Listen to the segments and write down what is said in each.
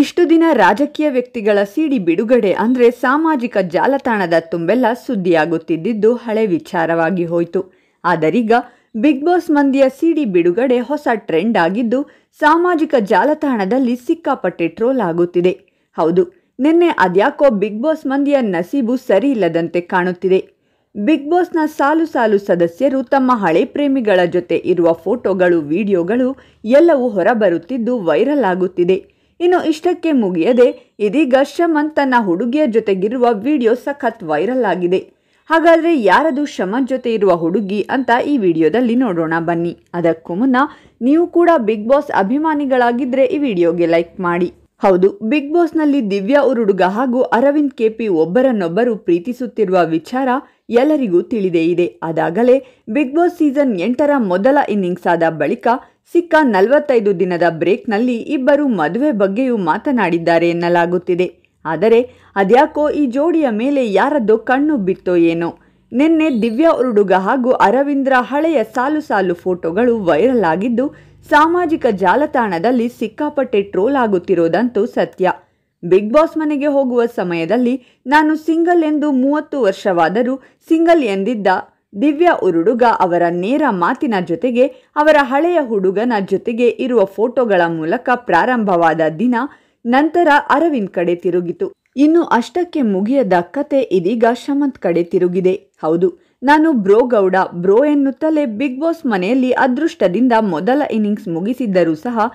ಇಷ್ಟು ದಿನ ರಾಜಕೀಯ ವ್ಯಕ್ತಿಗಳ ಸಿಡಿ ಬಿಡುಗಡೆ ಅಂದರೆ ಸಾಮಾಜಿಕ ಜಾಲತಾಣದ ತುಂಬೆಲ್ಲ ಸುದ್ದಿಯಾಗುತ್ತಿದ್ದಿದ್ದು ಹಳೆ ವಿಚಾರವಾಗಿ ಹೋಯಿತು ಆದರೀಗ ಬಿಗ್ ಬಾಸ್ ಮಂದಿಯ ಸಿಡಿ ಬಿಡುಗಡೆ ಹೊಸ ಟ್ರೆಂಡ್ ಆಗಿದ್ದು ಸಾಮಾಜಿಕ ಜಾಲತಾಣದಲ್ಲಿ ಸಿಕ್ಕಾಪಟ್ಟೆ ಟ್ರೋಲ್ ಆಗುತ್ತಿದೆ ಹೌದು ನಿನ್ನೆ ಅದ್ಯಾಕೋ ಬಿಗ್ ಬಾಸ್ ಮಂದಿಯ ನಸೀಬು ಸರಿ ಇಲ್ಲದಂತೆ ಕಾಣುತ್ತಿದೆ ಬಿಗ್ ಬಾಸ್ನ ಸಾಲು ಸಾಲು ಸದಸ್ಯರು ತಮ್ಮ ಹಳೆ ಪ್ರೇಮಿಗಳ ಜೊತೆ ಇರುವ ಫೋಟೋಗಳು ವಿಡಿಯೋಗಳು ಎಲ್ಲವೂ ಹೊರಬರುತ್ತಿದ್ದು ವೈರಲ್ ಆಗುತ್ತಿದೆ ಇನ್ನು ಇಷ್ಟಕ್ಕೆ ಮುಗಿಯದೆ ಇದೀಗ ಶಮನ್ ತನ್ನ ಹುಡುಗಿಯ ಜೊತೆಗಿರುವ ವಿಡಿಯೋ ಸಖತ್ ವೈರಲ್ ಆಗಿದೆ ಹಾಗಾದರೆ ಯಾರದು ಶಮನ್ ಜೊತೆ ಇರುವ ಹುಡುಗಿ ಅಂತ ಈ ವಿಡಿಯೋದಲ್ಲಿ ನೋಡೋಣ ಬನ್ನಿ ಅದಕ್ಕೂ ಮುನ್ನ ನೀವು ಕೂಡ ಬಿಗ್ ಬಾಸ್ ಅಭಿಮಾನಿಗಳಾಗಿದ್ದರೆ ಈ ವಿಡಿಯೋಗೆ ಲೈಕ್ ಮಾಡಿ ಹೌದು ಬಿಗ್ ಬಾಸ್ನಲ್ಲಿ ದಿವ್ಯಾ ಉರುಡುಗ ಹಾಗೂ ಅರವಿಂದ್ ಕೆಪಿ ಒಬ್ಬರನ್ನೊಬ್ಬರು ಪ್ರೀತಿಸುತ್ತಿರುವ ವಿಚಾರ ಎಲ್ಲರಿಗೂ ತಿಳಿದೇ ಇದೆ ಅದಾಗಲೇ ಬಿಗ್ ಬಾಸ್ ಸೀಸನ್ ಎಂಟರ ಮೊದಲ ಇನ್ನಿಂಗ್ಸ್ ಆದ ಬಳಿಕ ಸಿಕ್ಕ ನಲವತ್ತೈದು ದಿನದ ಬ್ರೇಕ್ನಲ್ಲಿ ಇಬ್ಬರು ಮದುವೆ ಬಗ್ಗೆಯೂ ಮಾತನಾಡಿದ್ದಾರೆ ಎನ್ನಲಾಗುತ್ತಿದೆ ಆದರೆ ಅದ್ಯಾಕೋ ಈ ಜೋಡಿಯ ಮೇಲೆ ಯಾರದ್ದೋ ಕಣ್ಣು ಬಿತ್ತೋ ಏನೋ ನಿನ್ನೆ ದಿವ್ಯಾ ಉರುಡುಗ ಹಾಗೂ ಅರವಿಂದ್ರ ಹಳೆಯ ಸಾಲು ಸಾಲು ಫೋಟೋಗಳು ವೈರಲ್ ಆಗಿದ್ದು ಸಾಮಾಜಿಕ ಜಾಲತಾಣದಲ್ಲಿ ಸಿಕ್ಕಾಪಟ್ಟೆ ಟ್ರೋಲ್ ಆಗುತ್ತಿರೋದಂತೂ ಸತ್ಯ ಬಿಗ್ ಬಾಸ್ ಮನೆಗೆ ಹೋಗುವ ಸಮಯದಲ್ಲಿ ನಾನು ಸಿಂಗಲ್ ಎಂದು ಮೂವತ್ತು ವರ್ಷವಾದರೂ ಸಿಂಗಲ್ ಎಂದಿದ್ದ ದಿವ್ಯಾ ಉರುಡುಗ ಅವರ ನೇರ ಮಾತಿನ ಜೊತೆಗೆ ಅವರ ಹಳೆಯ ಹುಡುಗನ ಜೊತೆಗೆ ಇರುವ ಫೋಟೋಗಳ ಮೂಲಕ ಪ್ರಾರಂಭವಾದ ದಿನ ನಂತರ ಅರವಿಂದ್ ಕಡೆ ತಿರುಗಿತು ಇನ್ನು ಅಷ್ಟಕ್ಕೆ ಮುಗಿಯದ ಕತೆ ಇದೀಗ ಶಮಂತ್ ಕಡೆ ತಿರುಗಿದೆ ಹೌದು ನಾನು ಬ್ರೋ ಗೌಡ ಬ್ರೋ ಎನ್ನುತ್ತಲೇ ಬಿಗ್ ಬಾಸ್ ಮನೆಯಲ್ಲಿ ಅದೃಷ್ಟದಿಂದ ಮೊದಲ ಇನ್ನಿಂಗ್ಸ್ ಮುಗಿಸಿದ್ದರೂ ಸಹ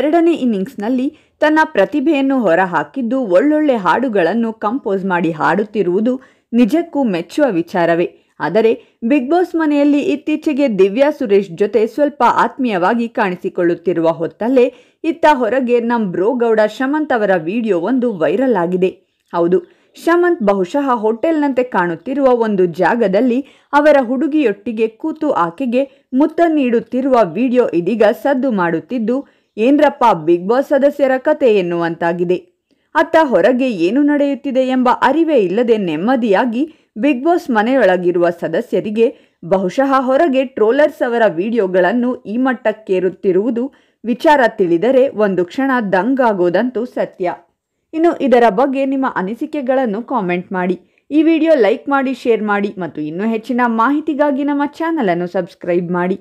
ಎರಡನೇ ಇನ್ನಿಂಗ್ಸ್ನಲ್ಲಿ ತನ್ನ ಪ್ರತಿಭೆಯನ್ನು ಹೊರಹಾಕಿದ್ದು ಒಳ್ಳೊಳ್ಳೆ ಹಾಡುಗಳನ್ನು ಕಂಪೋಸ್ ಮಾಡಿ ಹಾಡುತ್ತಿರುವುದು ನಿಜಕ್ಕೂ ಮೆಚ್ಚುವ ವಿಚಾರವೇ ಆದರೆ ಬಿಗ್ ಬಾಸ್ ಮನೆಯಲ್ಲಿ ಇತ್ತೀಚೆಗೆ ದಿವ್ಯಾ ಸುರೇಶ್ ಜೊತೆ ಸ್ವಲ್ಪ ಆತ್ಮೀಯವಾಗಿ ಕಾಣಿಸಿಕೊಳ್ಳುತ್ತಿರುವ ಹೊತ್ತಲ್ಲೇ ಇತ್ತ ಹೊರಗೆ ನಮ್ಮ ಬ್ರೋ ಗೌಡ ಶಮಂತ್ ಅವರ ವಿಡಿಯೋ ಒಂದು ವೈರಲ್ ಆಗಿದೆ ಹೌದು ಶಮಂತ್ ಬಹುಶಃ ಹೋಟೆಲ್ನಂತೆ ಕಾಣುತ್ತಿರುವ ಒಂದು ಜಾಗದಲ್ಲಿ ಅವರ ಹುಡುಗಿಯೊಟ್ಟಿಗೆ ಕೂತು ಆಕೆಗೆ ಮುತ್ತ ನೀಡುತ್ತಿರುವ ವಿಡಿಯೋ ಇದೀಗ ಸದ್ದು ಮಾಡುತ್ತಿದ್ದು ಏನ್ರಪ್ಪ ಬಿಗ್ ಬಾಸ್ ಸದಸ್ಯರ ಕತೆ ಎನ್ನುವಂತಾಗಿದೆ ಅತ್ತ ಹೊರಗೆ ಏನು ನಡೆಯುತ್ತಿದೆ ಎಂಬ ಅರಿವೇ ಇಲ್ಲದೆ ನೆಮ್ಮದಿಯಾಗಿ ಬಿಗ್ ಬಾಸ್ ಮನೆಯೊಳಗಿರುವ ಸದಸ್ಯರಿಗೆ ಬಹುಶಃ ಹೊರಗೆ ಟ್ರೋಲರ್ಸ್ ಅವರ ವಿಡಿಯೋಗಳನ್ನು ಈ ಮಟ್ಟಕ್ಕೇರುತ್ತಿರುವುದು ವಿಚಾರ ತಿಳಿದರೆ ಒಂದು ಕ್ಷಣ ದಂಗಾಗೋದಂತೂ ಸತ್ಯ ಇನ್ನು ಇದರ ಬಗ್ಗೆ ನಿಮ್ಮ ಅನಿಸಿಕೆಗಳನ್ನು ಕಾಮೆಂಟ್ ಮಾಡಿ ಈ ವಿಡಿಯೋ ಲೈಕ್ ಮಾಡಿ ಶೇರ್ ಮಾಡಿ ಮತ್ತು ಇನ್ನೂ ಹೆಚ್ಚಿನ ಮಾಹಿತಿಗಾಗಿ ನಮ್ಮ ಚಾನಲನ್ನು ಸಬ್ಸ್ಕ್ರೈಬ್ ಮಾಡಿ